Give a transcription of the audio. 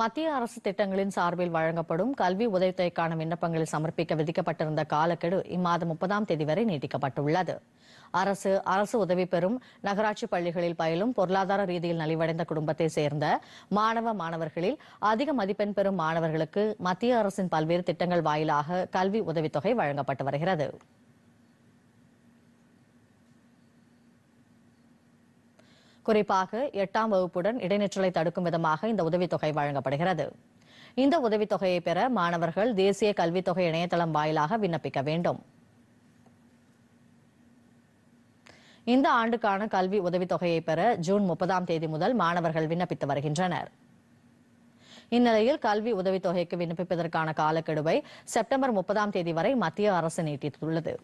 மத்திய அரசு திட்டங்களின் சார்பில் வழங்கப்படும் கல்வி உதவித்தொகைக்கான விண்ணப்பங்களை சமர்ப்பிக்க விதிக்கப்பட்டிருந்த காலக்கெடு இம்மாதம் முப்பதாம் தேதி வரை நீட்டிக்கப்பட்டுள்ளது அரசு அரசு உதவி பெறும் நகராட்சி பள்ளிகளில் பயிலும் பொருளாதார ரீதியில் நலிவடைந்த குடும்பத்தை சேர்ந்த மாணவ மாணவர்களில் அதிக மதிப்பெண் பெறும் மாணவர்களுக்கு மத்திய அரசின் பல்வேறு திட்டங்கள் வாயிலாக கல்வி உதவித்தொகை வழங்கப்பட்டு வருகிறது குறிப்பாக எட்டாம் வகுப்புடன் இடைநிற்றலை தடுக்கும் விதமாக இந்த உதவித்தொகை வழங்கப்படுகிறது இந்த உதவித்தொகையை பெற மாணவர்கள் தேசிய கல்வித்தொகை இணையதளம் வாயிலாக விண்ணப்பிக்க வேண்டும் இந்த ஆண்டுக்கான கல்வி உதவித்தொகையை பெற ஜூன் முப்பதாம் தேதி முதல் மாணவர்கள் விண்ணப்பித்து வருகின்றனர் இந்நிலையில் கல்வி உதவித்தொகைக்கு விண்ணப்பிப்பதற்கான காலக்கெடுவை செப்டம்பர் முப்பதாம் தேதி வரை மத்திய அரசு நீட்டித்துள்ளது